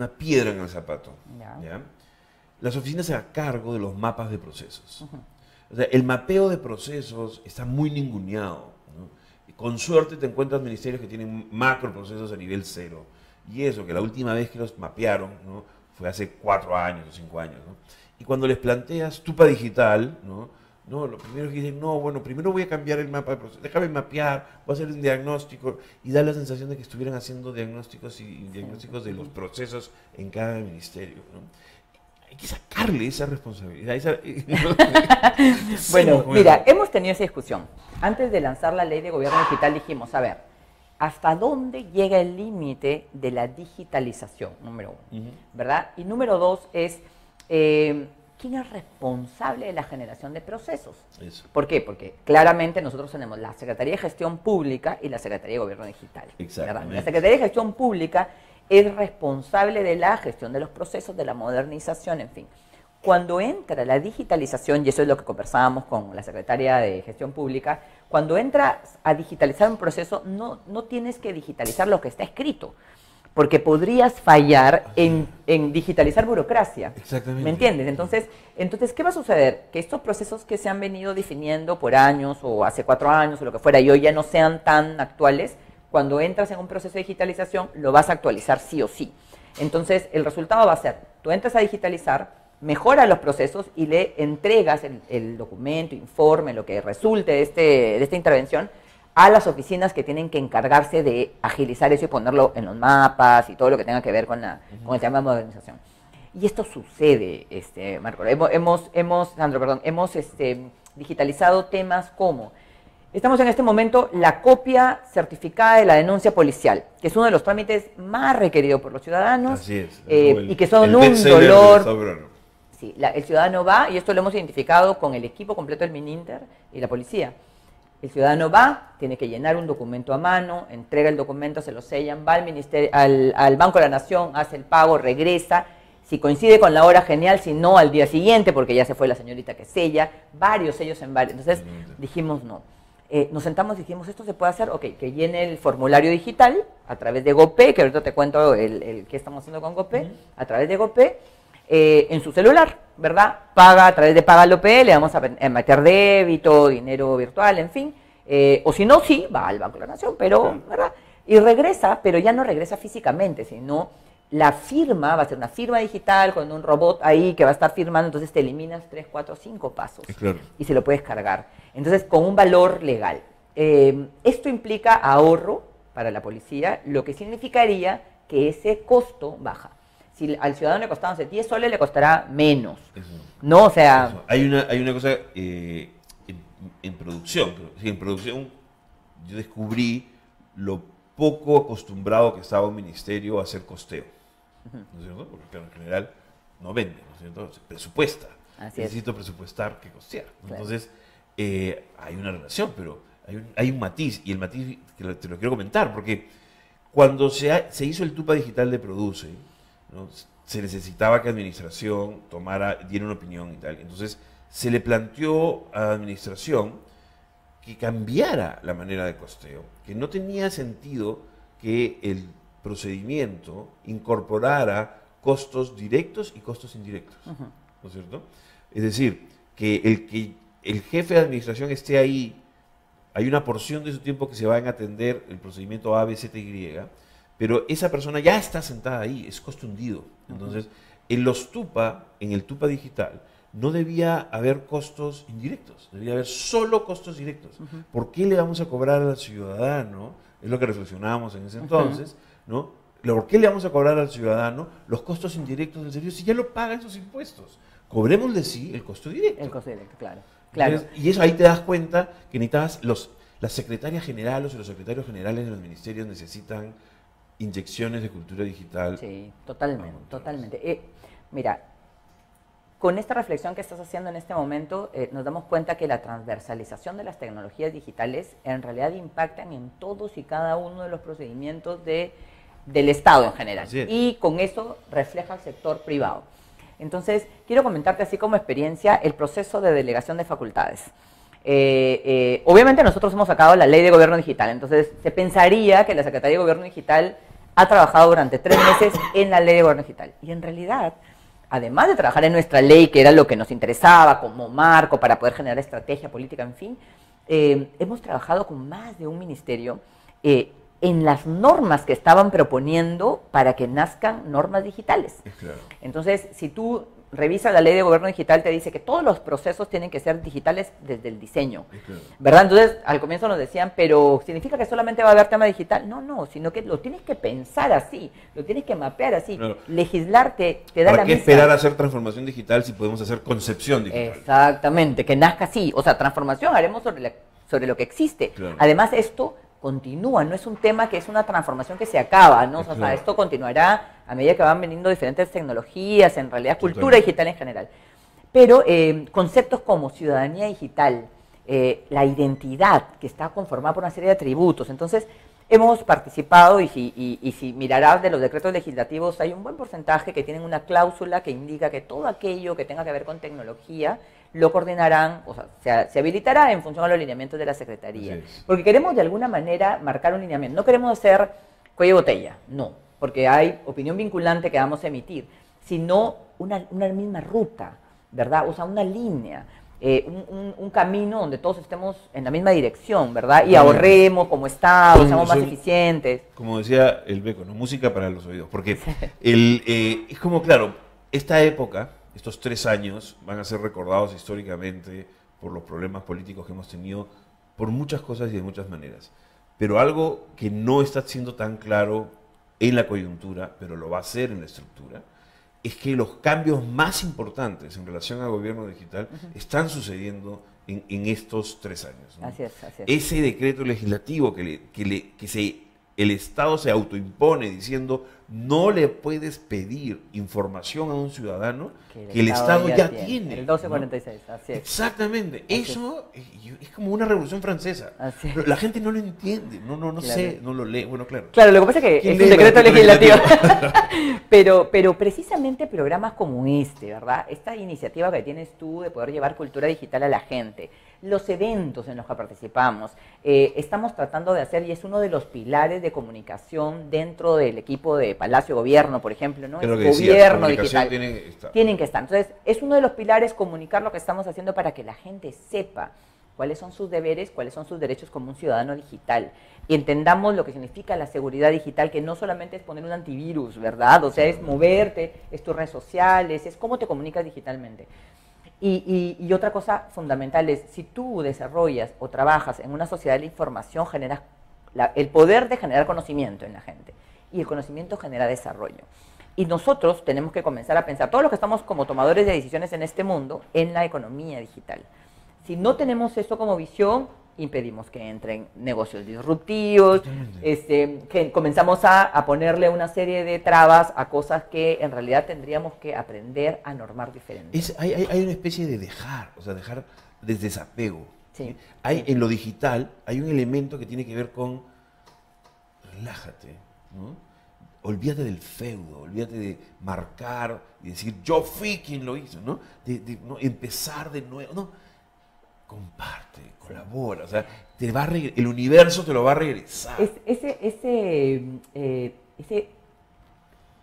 una piedra en el zapato. Las oficinas se a cargo de los mapas de procesos. el mapeo de procesos está muy ninguneado. Con suerte te encuentras ministerios que tienen procesos a nivel cero. Y eso, que la última vez que los mapearon fue hace cuatro años o cinco años. Y cuando les planteas Tupa Digital, ¿no? No, lo primero que dicen, no, bueno, primero voy a cambiar el mapa de procesos, déjame mapear, voy a hacer un diagnóstico y da la sensación de que estuvieran haciendo diagnósticos y, diagnósticos de los procesos en cada ministerio. Hay que sacarle esa responsabilidad. bueno, mira, hemos tenido esa discusión. Antes de lanzar la ley de gobierno digital dijimos, a ver, ¿hasta dónde llega el límite de la digitalización? Número uno, ¿verdad? Y número dos es... Eh, quién es responsable de la generación de procesos. ¿Por qué? Porque claramente nosotros tenemos la Secretaría de Gestión Pública y la Secretaría de Gobierno Digital. La Secretaría de Gestión Pública es responsable de la gestión de los procesos, de la modernización, en fin. Cuando entra la digitalización, y eso es lo que conversábamos con la Secretaría de Gestión Pública, cuando entras a digitalizar un proceso, no, no tienes que digitalizar lo que está escrito, porque podrías fallar en, digitalizar burocracia. Exactamente. ¿Me entiendes? Entonces, entonces, ¿qué va a suceder? Que estos procesos que se han venido definiendo por años o hace cuatro años o lo que fuera y hoy ya no sean tan actuales, cuando entras en un proceso de digitalización lo vas a actualizar sí o sí. Entonces, el resultado va a ser, tú entras a digitalizar, mejora los procesos y le entregas el, el documento, informe, lo que resulte de, este, de esta intervención a las oficinas que tienen que encargarse de agilizar eso y ponerlo en los mapas y todo lo que tenga que ver con, la, con el tema de modernización. Y esto sucede, este, Marco. Hemos, hemos, perdón, hemos este, digitalizado temas como Estamos en este momento la copia certificada de la denuncia policial, que es uno de los trámites más requeridos por los ciudadanos Así es, eh, y que son un dolor. Sí, el ciudadano va, y esto lo hemos identificado con el equipo completo del MININTER y la policía, el ciudadano va, tiene que llenar un documento a mano, entrega el documento, se lo sellan, va al, ministerio, al, Banco de la Nación, hace el pago, regresa. Si coincide con la hora, genial, si no, al día siguiente, porque ya se fue la señorita que sella, varios sellos en varios. Entonces dijimos no. Eh, nos sentamos y dijimos, ¿esto se puede hacer? Ok, que llene el formulario digital a través de GOPE, que ahorita te cuento el, que estamos haciendo con GOPE, a través de GOPE eh, en su celular, ¿verdad? Paga a través de Paga le vamos a, eh, meter débito, dinero virtual, en fin. Eh, o si no, sí, va al Banco de la Nación, pero, ¿verdad? Y regresa, pero ya no regresa físicamente, sino la firma va a ser una firma digital con un robot ahí que va a estar firmando, entonces te eliminas 3, 4, cinco pasos y se lo puedes cargar. Entonces, con un valor legal. esto implica ahorro para la policía, lo que significaría que ese costo baja si al ciudadano le costaban 10 soles, le costará menos. no, o sea... Hay, una, hay una cosa eh, en, producción, en producción yo descubrí lo poco acostumbrado que estaba un ministerio a hacer costeo. ¿No Porque en general no vende, ¿no es presupuesta. Necesito presupuestar que costear. Entonces, eh, hay una relación, pero hay un, hay un, matiz, y el matiz que te lo quiero comentar, porque cuando se, se hizo el Tupa Digital de Produce, se necesitaba que administración tomara, diera una opinión y tal. Entonces se le planteó a la administración que cambiara la manera de costeo, que no tenía sentido que el procedimiento incorporara costos directos y costos indirectos, ¿no es cierto? Es decir, que el que el jefe de administración esté ahí, hay una porción de su tiempo que se va a atender el procedimiento A, pero esa persona ya está sentada ahí, es costundido Entonces, en los Tupa, en el Tupa digital, no debía haber costos indirectos, debía haber solo costos directos. ¿Por qué le vamos a cobrar al ciudadano? Es lo que reflexionábamos en ese entonces, ¿no? ¿Por qué le vamos a cobrar al ciudadano los costos indirectos del servicio si ya lo pagan sus impuestos? Cobremos de sí el costo directo. El costo directo, claro. claro. y eso ahí te das cuenta que necesitabas los, las secretarias generales o los secretarios generales de los ministerios necesitan inyecciones de cultura digital. Sí, totalmente, totalmente. Eh, mira, con esta reflexión que estás haciendo en este momento, eh, nos damos cuenta que la transversalización de las tecnologías digitales en realidad impactan en todos y cada uno de los procedimientos de, del Estado en general. Y con eso refleja el sector privado. Entonces, quiero comentarte así como experiencia el proceso de delegación de facultades. Eh, eh, obviamente nosotros hemos sacado la ley de gobierno digital, entonces se pensaría que la Secretaría de Gobierno Digital ha trabajado durante tres meses en la ley de gobierno digital. Y en realidad, además de trabajar en nuestra ley, que era lo que nos interesaba como marco para poder generar estrategia política, en fin, eh, hemos trabajado con más de un ministerio en las normas que estaban proponiendo para que nazcan normas digitales. Entonces, si tú revisa la ley de gobierno digital, te dice que todos los procesos tienen que ser digitales desde el diseño. ¿Verdad? Entonces, al comienzo nos decían, pero ¿significa que solamente va a haber tema digital? No, no, sino que lo tienes que pensar así, lo tienes que mapear así. Legislarte te da ¿Para qué esperar a hacer transformación digital si podemos hacer concepción digital? Exactamente, que nazca así. O sea, transformación haremos sobre, sobre lo que existe. Además, esto continúa, no es un tema que es una transformación que se acaba, ¿no? esto continuará a medida que van veniendo diferentes tecnologías, en realidad cultura digital en general. Pero eh, conceptos como ciudadanía digital, eh, la identidad que está conformada por una serie de atributos, entonces hemos participado y y si mirarás de los decretos legislativos hay un buen porcentaje que tienen una cláusula que indica que todo aquello que tenga que ver con tecnología lo coordinarán, o sea, se, habilitará en función a los lineamientos de la Secretaría. Porque queremos de alguna manera marcar un lineamiento. No queremos hacer cuello botella, no, porque hay opinión vinculante que vamos a emitir, sino una, misma ruta, ¿verdad? O sea, una línea. Eh, un, camino donde todos estemos en la misma dirección, ¿verdad? Y ahorremos como Estado, seamos más eficientes. Como decía el Beco, ¿no? música para los oídos, porque el, eh, es como, claro, esta época estos tres años van a ser recordados históricamente por los problemas políticos que hemos tenido, por muchas cosas y de muchas maneras. Pero algo que no está siendo tan claro en la coyuntura, pero lo va a ser en la estructura, es que los cambios más importantes en relación al gobierno digital están sucediendo en, estos tres años. Así es, así es. Ese decreto legislativo que, el Estado se autoimpone diciendo no le puedes pedir información a un ciudadano que el, Estado, ya, tiene. el 1246, así es. Exactamente. Eso es. como una revolución francesa. La gente no lo entiende, no, no, no sé, no lo lee. Bueno, claro. Claro, lo que pasa es que es un decreto legislativo. pero, pero precisamente programas como este, ¿verdad? Esta iniciativa que tienes tú de poder llevar cultura digital a la gente los eventos en los que participamos. Eh, estamos tratando de hacer, y es uno de los pilares de comunicación dentro del equipo de Palacio Gobierno, por ejemplo, ¿no? El gobierno digital. Tienen que, estar. tienen que estar. Entonces, es uno de los pilares comunicar lo que estamos haciendo para que la gente sepa cuáles son sus deberes, cuáles son sus derechos como un ciudadano digital. Y entendamos lo que significa la seguridad digital, que no solamente es poner un antivirus, ¿verdad? O sea, es moverte, es tus redes sociales, es cómo te comunicas digitalmente. Y, otra cosa fundamental es, si tú desarrollas o trabajas en una sociedad de la información, generas el poder de generar conocimiento en la gente. Y el conocimiento genera desarrollo. Y nosotros tenemos que comenzar a pensar, todos los que estamos como tomadores de decisiones en este mundo, en la economía digital. Si no tenemos eso como visión, impedimos que entren negocios disruptivos, este, que comenzamos a, a, ponerle una serie de trabas a cosas que en realidad tendríamos que aprender a normar diferente. hay, hay, una especie de dejar, o sea, dejar desapego. Sí, Hay, En lo digital hay un elemento que tiene que ver con relájate, olvídate del feudo, olvídate de marcar y decir yo fui quien lo hizo, ¿no? De, de, ¿no? empezar de nuevo, ¿no? comparte, colabora, o sea, te va el universo te lo va a regresar. ese, ese, eh, ese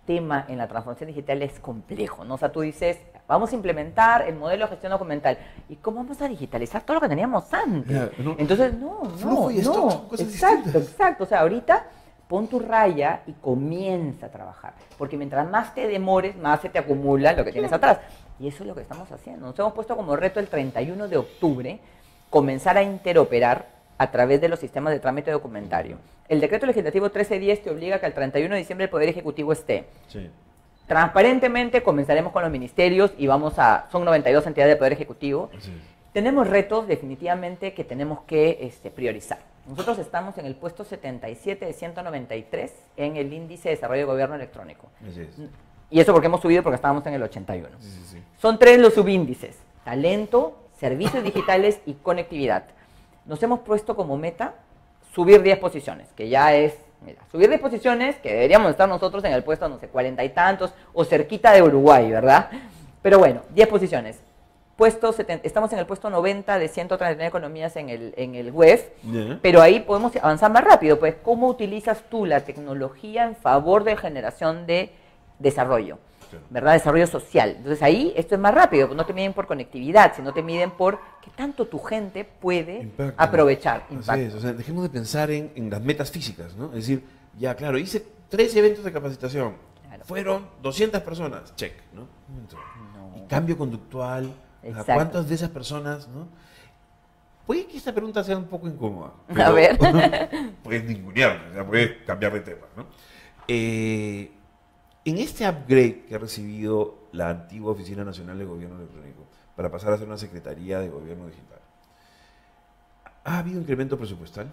tema en la transformación digital es complejo, ¿no? O sea, tú dices, vamos a implementar el modelo de gestión documental. ¿Y cómo vamos a digitalizar todo lo que teníamos antes? Entonces, no, Entonces, no, no, no. Cosas exacto, exacto. O sea, ahorita pon tu raya y comienza a trabajar. Porque mientras más te demores, más se te acumula lo que tienes atrás. Y eso es lo que estamos haciendo. Nos hemos puesto como reto el 31 de octubre comenzar a interoperar a través de los sistemas de trámite documentario. El decreto legislativo 1310 te obliga que al 31 de diciembre el Poder Ejecutivo esté. Transparentemente comenzaremos con los ministerios y vamos a... Son 92 entidades del Poder Ejecutivo. Tenemos retos definitivamente que tenemos que este, priorizar. Nosotros estamos en el puesto 77 de 193 en el índice de desarrollo de gobierno electrónico. Así y eso porque hemos subido porque estábamos en el 81. Son tres los subíndices. Talento, servicios digitales y conectividad. Nos hemos puesto como meta subir 10 posiciones, que ya es, mira, subir 10 posiciones, que deberíamos estar nosotros en el puesto, no sé, cuarenta y tantos, o cerquita de Uruguay, ¿verdad? Pero bueno, 10 posiciones. Puesto estamos en el puesto 90 de 139 economías en el, en el web, pero ahí podemos avanzar más rápido. Pues, ¿cómo utilizas tú la tecnología en favor de generación de desarrollo, ¿verdad? Desarrollo social. Entonces ahí esto es más rápido, no te miden por conectividad, sino te miden por qué tanto tu gente puede aprovechar. o sea, dejemos de pensar en, las metas físicas, ¿no? Es decir, ya claro, hice tres eventos de capacitación, fueron 200 personas, check, ¿no? Y cambio conductual, ¿cuántas de esas personas, no? Puede que esta pregunta sea un poco incómoda. a ver. puedes ningunearme, o sea, puedes cambiar de tema, ¿no? Eh, en este upgrade que ha recibido la antigua Oficina Nacional de Gobierno Electrónico para pasar a ser una Secretaría de Gobierno Digital, ¿ha habido incremento presupuestal?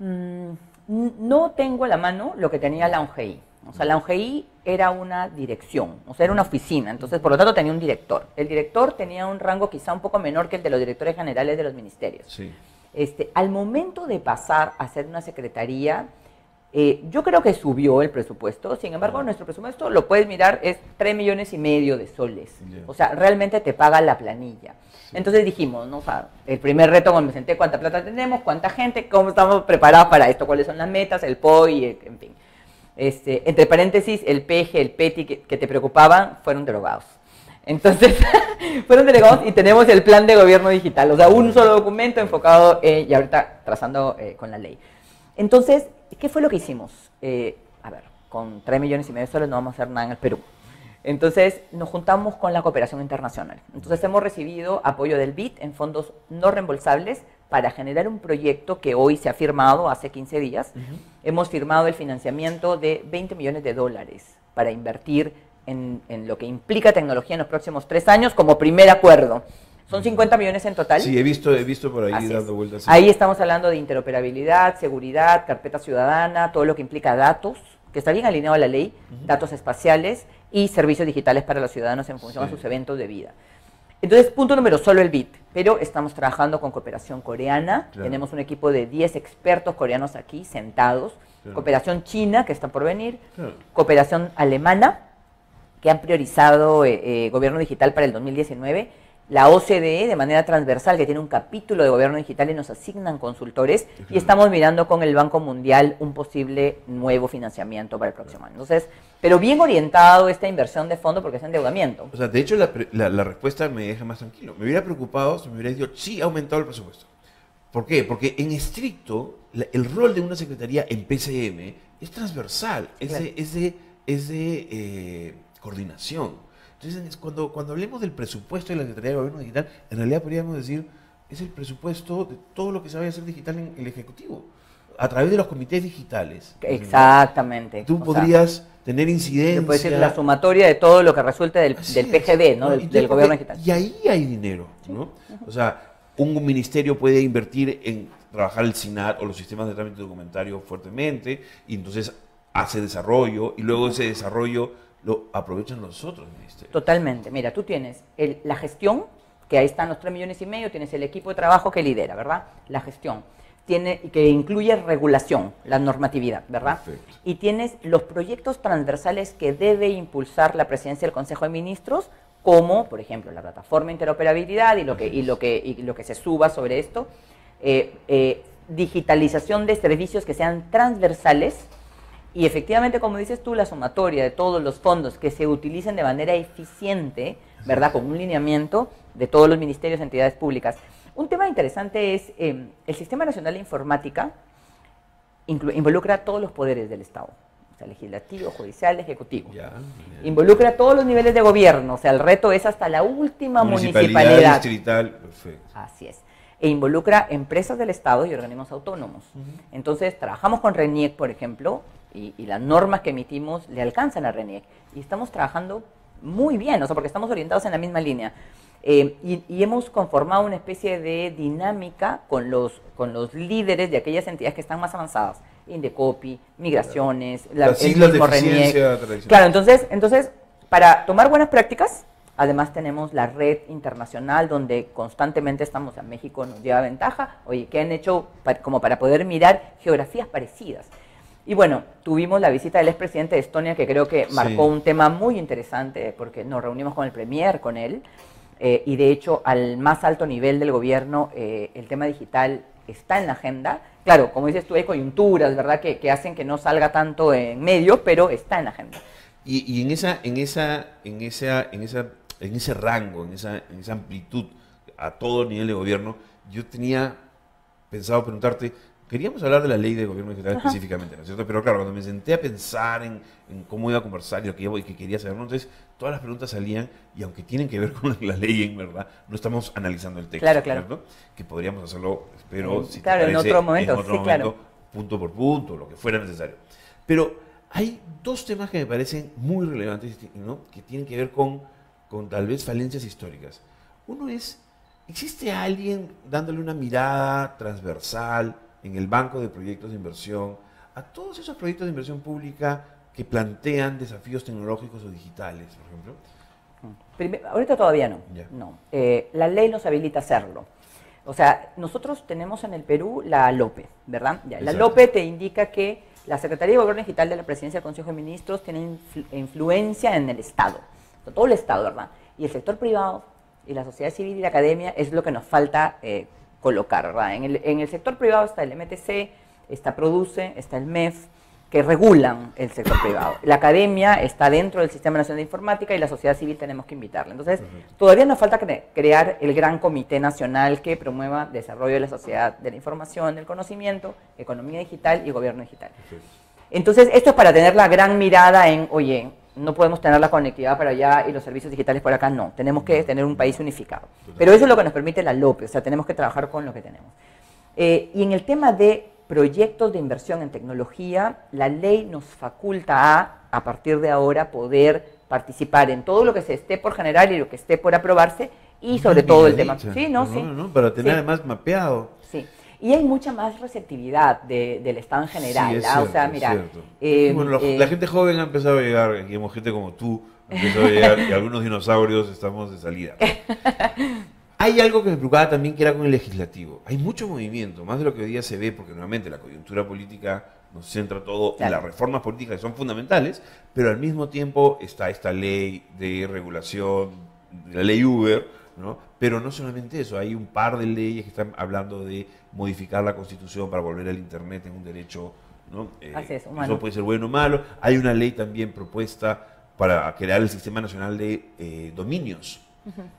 Mm, no tengo a la mano lo que tenía la ONGI, O sea, la ONGI era una dirección, o sea, era una oficina, entonces por lo tanto tenía un director. El director tenía un rango quizá un poco menor que el de los directores generales de los ministerios. Este, al momento de pasar a ser una secretaría, eh, yo creo que subió el presupuesto, sin embargo, nuestro presupuesto lo puedes mirar, es 3 millones y medio de soles. O sea, realmente te paga la planilla. Entonces dijimos, ¿no? el primer reto cuando me senté, cuánta plata tenemos, cuánta gente, cómo estamos preparados para esto, cuáles son las metas, el POI, e, en fin. Este, entre paréntesis, el PG, el PETI que, te preocupaban fueron derogados. Entonces, fueron derogados y tenemos el plan de gobierno digital, o sea, un solo documento enfocado eh, y ahorita trazando eh, con la ley. Entonces, ¿Qué fue lo que hicimos? Eh, a ver, con 3 millones y medio de soles no vamos a hacer nada en el Perú. Entonces nos juntamos con la cooperación internacional. Entonces hemos recibido apoyo del BID en fondos no reembolsables para generar un proyecto que hoy se ha firmado hace 15 días. Hemos firmado el financiamiento de 20 millones de dólares para invertir en, en, lo que implica tecnología en los próximos tres años como primer acuerdo. Son 50 millones en total. Sí, he visto, he visto por ahí dando vueltas. Ahí estamos hablando de interoperabilidad, seguridad, carpeta ciudadana, todo lo que implica datos, que está bien alineado a la ley, datos espaciales y servicios digitales para los ciudadanos en función a sus eventos de vida. Entonces, punto número, solo el BIT, pero estamos trabajando con cooperación coreana, tenemos un equipo de 10 expertos coreanos aquí sentados, cooperación china que está por venir, cooperación alemana que han priorizado eh, eh, gobierno digital para el 2019 la OCDE de manera transversal, que tiene un capítulo de gobierno digital y nos asignan consultores y estamos mirando con el Banco Mundial un posible nuevo financiamiento para el próximo año. Entonces, pero bien orientado esta inversión de fondo porque es endeudamiento. O sea, de hecho la, respuesta me deja más tranquilo. Me hubiera preocupado si me hubiera dicho, sí, ha aumentado el presupuesto. ¿Por qué? Porque en estricto, el rol de una secretaría en PCM es transversal, es de, eh, coordinación. Entonces, cuando, hablemos del presupuesto de la Secretaría de Gobierno Digital, en realidad podríamos decir, es el presupuesto de todo lo que se vaya a hacer digital en el Ejecutivo, a través de los comités digitales. Exactamente. Tú podrías tener incidencia. Puede ser la sumatoria de todo lo que resulta del, PGB, Del, gobierno digital. Y ahí hay dinero, ¿no? O sea, un ministerio puede invertir en trabajar el SINAR o los sistemas de trámite documentario fuertemente, y entonces hace desarrollo, y luego ese desarrollo lo aprovechan los otros ministerios. Totalmente. Mira, tú tienes la gestión, que ahí están los 3 millones y medio, tienes el equipo de trabajo que lidera, ¿verdad? La gestión. Tiene, que incluye regulación, la normatividad, ¿verdad? Y tienes los proyectos transversales que debe impulsar la presidencia del Consejo de Ministros, como, por ejemplo, la plataforma interoperabilidad y lo que, y lo que, lo que se suba sobre esto. Eh, eh, digitalización de servicios que sean transversales y efectivamente, como dices tú, la sumatoria de todos los fondos que se utilicen de manera eficiente, ¿verdad? Con un lineamiento de todos los ministerios, entidades públicas. Un tema interesante es em, el Sistema Nacional de Informática involucra a todos los poderes del Estado, o sea, legislativo, judicial, ejecutivo. Involucra a todos los niveles de gobierno, o sea, el reto es hasta la última municipalidad. municipalidad. Distrital, Así es. E involucra empresas del Estado y organismos autónomos. Entonces, trabajamos con RENIEC, por ejemplo, y, las normas que emitimos le alcanzan a RENIEC. Y estamos trabajando muy bien, o sea, porque estamos orientados en la misma línea. Eh, y, hemos conformado una especie de dinámica con los, con los líderes de aquellas entidades que están más avanzadas. Indecopi, migraciones, la, las de eficiencia Claro, entonces, entonces, para tomar buenas prácticas, además tenemos la red internacional donde constantemente estamos, a México nos lleva ventaja, oye, ¿qué han hecho como para poder mirar geografías parecidas? Y bueno, tuvimos la visita del expresidente de Estonia, que creo que marcó un tema muy interesante, porque nos reunimos con el Premier, con él, eh, y de hecho al más alto nivel del gobierno eh, el tema digital está en la agenda. Claro, como dices tú, hay coyunturas, ¿verdad?, que, hacen que no salga tanto en medio, pero está en la agenda. Y, y en, esa, en, esa, en, esa, en, esa, en ese rango, en esa, en esa amplitud a todo nivel de gobierno, yo tenía pensado preguntarte, Queríamos hablar de la ley de gobierno digital específicamente, ¿no es cierto? Pero claro, cuando me senté a pensar en, cómo iba a conversar y lo que, iba, y que quería saber, entonces todas las preguntas salían y aunque tienen que ver con la ley en verdad, no estamos analizando el texto. Claro, ¿no? Que podríamos hacerlo, pero mm, si claro, en otro momento, punto por punto, lo que fuera necesario. Pero hay dos temas que me parecen muy relevantes, ¿no? Que tienen que ver con, con tal vez falencias históricas. Uno es, ¿existe alguien dándole una mirada transversal? en el Banco de Proyectos de Inversión, a todos esos proyectos de inversión pública que plantean desafíos tecnológicos o digitales, por ejemplo? ahorita todavía no. no. Eh, la ley nos habilita hacerlo. O sea, nosotros tenemos en el Perú la LOPE, ¿verdad? la LOPE te indica que la Secretaría de Gobierno Digital de la Presidencia del Consejo de Ministros tiene influencia en el Estado, todo el Estado, ¿verdad? Y el sector privado y la sociedad civil y la academia es lo que nos falta eh, colocar. ¿verdad? En, el, sector privado está el MTC, está Produce, está el MEF, que regulan el sector privado. La academia está dentro del Sistema Nacional de Informática y la sociedad civil tenemos que invitarla. Entonces, todavía nos falta crear el gran comité nacional que promueva desarrollo de la sociedad de la información, del conocimiento, economía digital y gobierno digital. Entonces, esto es para tener la gran mirada en, oye, no podemos tener la conectividad para allá y los servicios digitales por acá, no. Tenemos que tener un país unificado. Pero eso es lo que nos permite la LOPE, o sea, tenemos que trabajar con lo que tenemos. Eh, y en el tema de proyectos de inversión en tecnología, la ley nos faculta a, a partir de ahora, poder participar en todo lo que se esté por generar y lo que esté por aprobarse y sobre todo el tema. Sí, no, sí. No, para tener además mapeado y hay mucha más receptividad del Estado en general. o sea, la, gente joven ha empezado a llegar, y gente como tú, y algunos dinosaurios estamos de salida. Hay algo que me preocupaba también que era con el legislativo. Hay mucho movimiento, más de lo que hoy día se ve, porque nuevamente la coyuntura política nos centra todo en las reformas políticas que son fundamentales, pero al mismo tiempo está esta ley de regulación, la ley Uber, ¿no? Pero no solamente eso, hay un par de leyes que están hablando de modificar la constitución para volver al Internet en un derecho, ¿no? Eh, eso puede ser bueno o malo. Hay una ley también propuesta para crear el Sistema Nacional de eh, Dominios,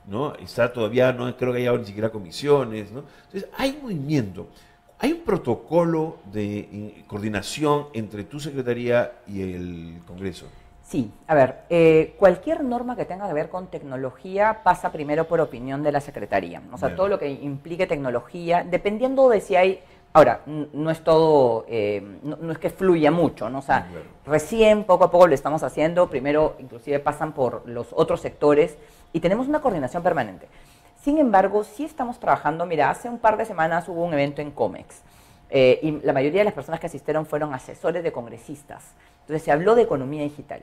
¿no? Está todavía, no creo que haya ni siquiera comisiones, ¿no? Entonces, hay movimiento. ¿Hay un protocolo de eh, coordinación entre tu secretaría y el Congreso? Sí, a ver, eh, cualquier norma que tenga que ver con tecnología pasa primero por opinión de la Secretaría. O sea, todo lo que implique tecnología, dependiendo de si hay... Ahora, no es todo, eh, no, es que fluya mucho, ¿no? O sea, recién, poco a poco lo estamos haciendo, primero inclusive pasan por los otros sectores y tenemos una coordinación permanente. Sin embargo, sí estamos trabajando, mira, hace un par de semanas hubo un evento en COMEX eh, y la mayoría de las personas que asistieron fueron asesores de congresistas entonces se habló de economía digital.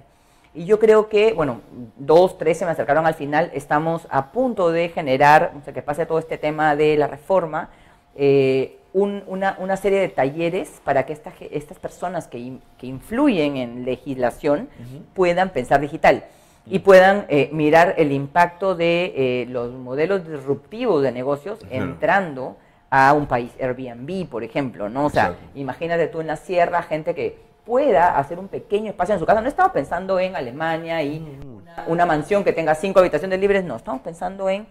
Y yo creo que, bueno, dos, tres se me acercaron al final, estamos a punto de generar, o sea, que pase todo este tema de la reforma, eh, una, serie de talleres para que estas personas que, influyen en legislación puedan pensar digital y puedan eh, mirar el impacto de eh, los modelos disruptivos de negocios entrando a un país, Airbnb, por ejemplo, ¿no? O sea, imagínate tú en la sierra, gente que pueda hacer un pequeño espacio en su casa. No estamos pensando en Alemania y mm. una, mansión que tenga cinco habitaciones libres, no, estamos pensando en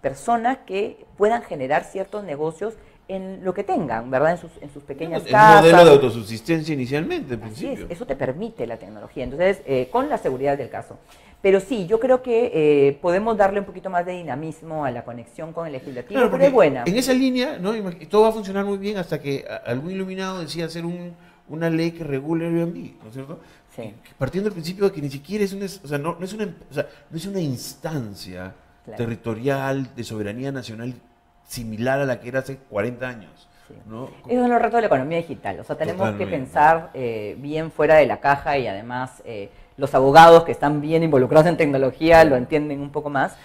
personas que puedan generar ciertos negocios en lo que tengan, ¿verdad? En sus, pequeñas casas. el casas. modelo de autosubsistencia inicialmente, en principio. eso te permite la tecnología, entonces, eh, con la seguridad del caso. Pero sí, yo creo que eh, podemos darle un poquito más de dinamismo a la conexión con el legislativo, es buena. En esa línea, ¿no? todo va a funcionar muy bien hasta que algún iluminado decida hacer un una ley que regule Airbnb, ¿no es cierto? Sí. Partiendo del principio de que ni siquiera es una, o sea, no, es, una, o sea, no es una instancia territorial de soberanía nacional similar a la que era hace 40 años. es un reto de la economía digital. O sea, tenemos que pensar eh, bien fuera de la caja y además eh, los abogados que están bien involucrados en tecnología lo entienden un poco más.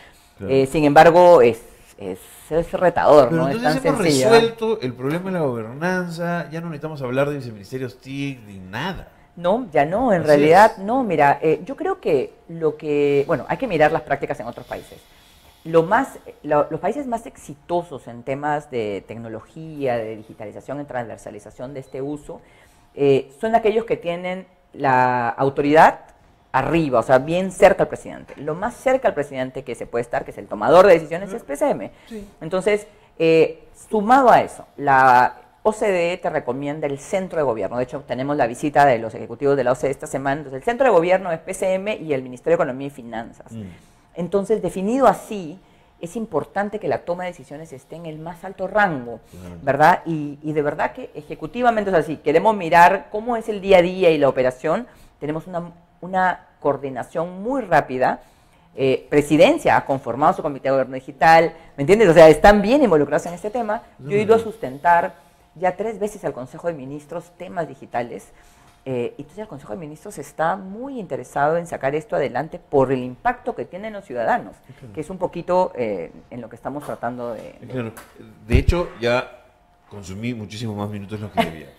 Eh, sin embargo, es, es es retador, ¿no? es tan hemos resuelto el problema de la gobernanza, ya no necesitamos hablar de viceministerios TIC ni nada. No, ya no, en realidad no. Mira, eh, yo creo que lo que, bueno, hay que mirar las prácticas en otros países. Lo más, los países más exitosos en temas de tecnología, de digitalización, en transversalización de este uso, eh, son aquellos que tienen la autoridad arriba, o sea, bien cerca al presidente. Lo más cerca al presidente que se puede estar, que es el tomador de decisiones, es PCM. Entonces, eh, sumado a eso, la OCDE te recomienda el centro de gobierno. De hecho, tenemos la visita de los ejecutivos de la OCDE esta semana. Entonces, el centro de gobierno es PCM y el Ministerio de Economía y Finanzas. Mm. Entonces, definido así, es importante que la toma de decisiones esté en el más alto rango, ¿verdad? Y, de verdad que ejecutivamente o es sea, así. queremos mirar cómo es el día a día y la operación. Tenemos una una coordinación muy rápida. Eh, presidencia ha conformado su comité de gobierno digital, ¿me entiendes? O sea, están bien involucrados en este tema. Yo he ido a mm. sustentar ya tres veces al Consejo de Ministros temas digitales. Eh, y entonces el Consejo de Ministros está muy interesado en sacar esto adelante por el impacto que tienen los ciudadanos, que es un poquito eh, en lo que estamos tratando de, de... hecho, ya consumí muchísimos más minutos de lo que debía.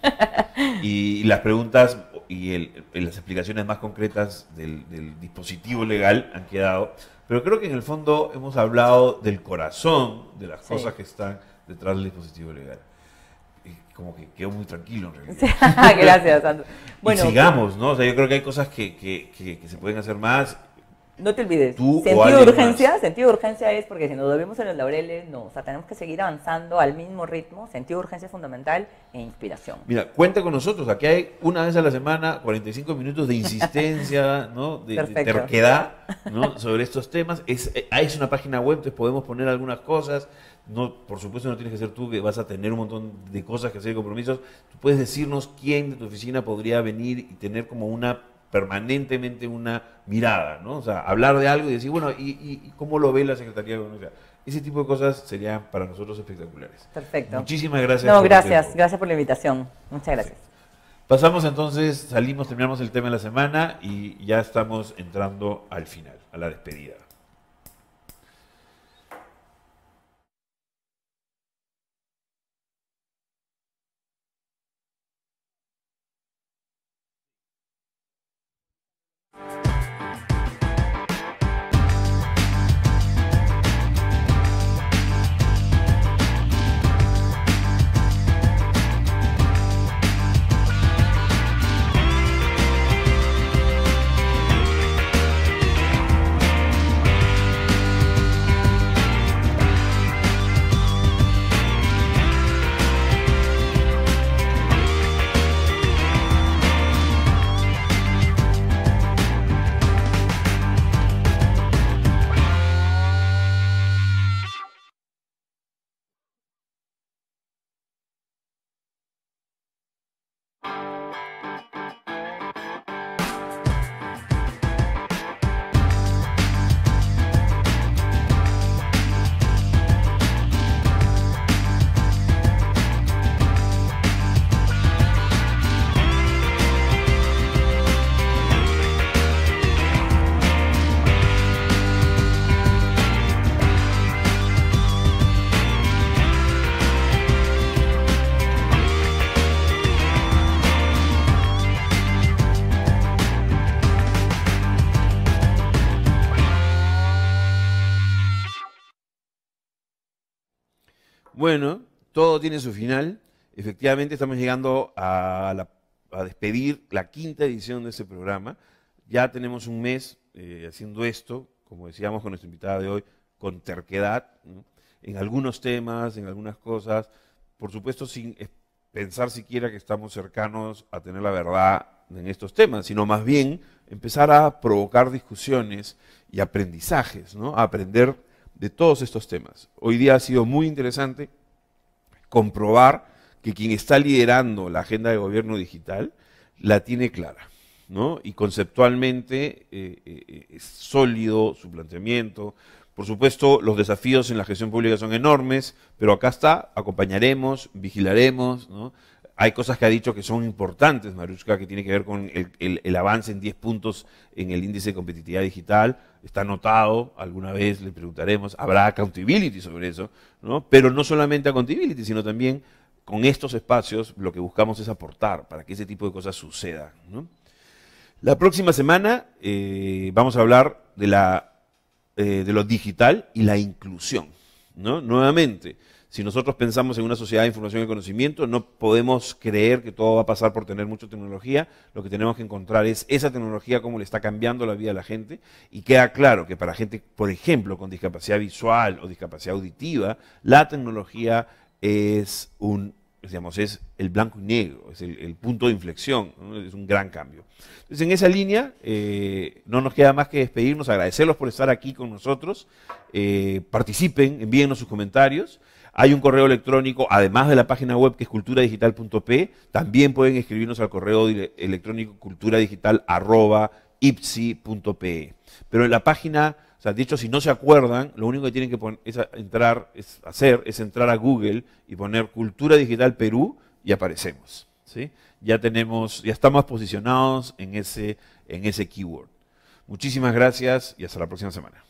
y las preguntas y las explicaciones más concretas del, dispositivo legal han quedado. Pero creo que en el fondo hemos hablado del corazón de las cosas que están detrás del dispositivo legal. Y como que quedó muy tranquilo en realidad. Gracias, Sandro. Bueno, sigamos, ¿no? O sea, yo creo que hay cosas que, que se pueden hacer más no te olvides. sentido de urgencia, sentido de urgencia es porque si nos dormimos en los laureles, no. O sea, tenemos que seguir avanzando al mismo ritmo. Sentido de urgencia es fundamental e inspiración. Mira, cuenta con nosotros. Aquí hay una vez a la semana 45 minutos de insistencia, ¿no? De, terquedad, ¿no? Sobre estos temas. Es, es una página web, entonces podemos poner algunas cosas. No, por supuesto no tienes que ser tú que vas a tener un montón de cosas que hacer, compromisos. Tú puedes decirnos quién de tu oficina podría venir y tener como una permanentemente una mirada, ¿no? O sea, hablar de algo y decir, bueno, ¿y, cómo lo ve la Secretaría de Economía? Ese tipo de cosas serían para nosotros espectaculares. Perfecto. Muchísimas gracias. No, gracias, gracias por la invitación. Muchas gracias. Pasamos entonces, salimos, terminamos el tema de la semana y ya estamos entrando al final, a la despedida. bueno, todo tiene su final. Efectivamente, estamos llegando a, despedir la quinta edición de ese programa. Ya tenemos un mes eh, haciendo esto, como decíamos con nuestra invitada de hoy, con terquedad, en algunos temas, en algunas cosas, por supuesto sin pensar siquiera que estamos cercanos a tener la verdad en estos temas, sino más bien empezar a provocar discusiones y aprendizajes, ¿no? a aprender de todos estos temas. Hoy día ha sido muy interesante comprobar que quien está liderando la agenda de gobierno digital la tiene clara, ¿no? Y conceptualmente eh, eh, es sólido su planteamiento. Por supuesto, los desafíos en la gestión pública son enormes, pero acá está, acompañaremos, vigilaremos, ¿no? Hay cosas que ha dicho que son importantes, Marushka, que tiene que ver con el, avance en 10 puntos en el índice de competitividad digital. Está anotado, alguna vez le preguntaremos, habrá accountability sobre eso, Pero no solamente accountability, sino también con estos espacios lo que buscamos es aportar para que ese tipo de cosas suceda. La próxima semana eh, vamos a hablar de, la, eh, de lo digital y la inclusión, ¿no? Nuevamente si nosotros pensamos en una sociedad de información y conocimiento, no podemos creer que todo va a pasar por tener mucha tecnología. Lo que tenemos que encontrar es esa tecnología, cómo le está cambiando la vida a la gente. Y queda claro que para gente, por ejemplo, con discapacidad visual o discapacidad auditiva, la tecnología es un digamos, es el blanco y negro, es el, punto de inflexión, es un gran cambio. Entonces, en esa línea, eh, no nos queda más que despedirnos, agradecerlos por estar aquí con nosotros, eh, participen, envíennos sus comentarios. Hay un correo electrónico, además de la página web que es culturadigital.p, también pueden escribirnos al correo electrónico culturadigital.ipsi.pe. Pero en la página, o sea, de hecho, si no se acuerdan, lo único que tienen que entrar, es hacer es entrar a Google y poner Cultura Digital Perú y aparecemos. ¿sí? Ya tenemos, ya estamos posicionados en ese, en ese keyword. Muchísimas gracias y hasta la próxima semana.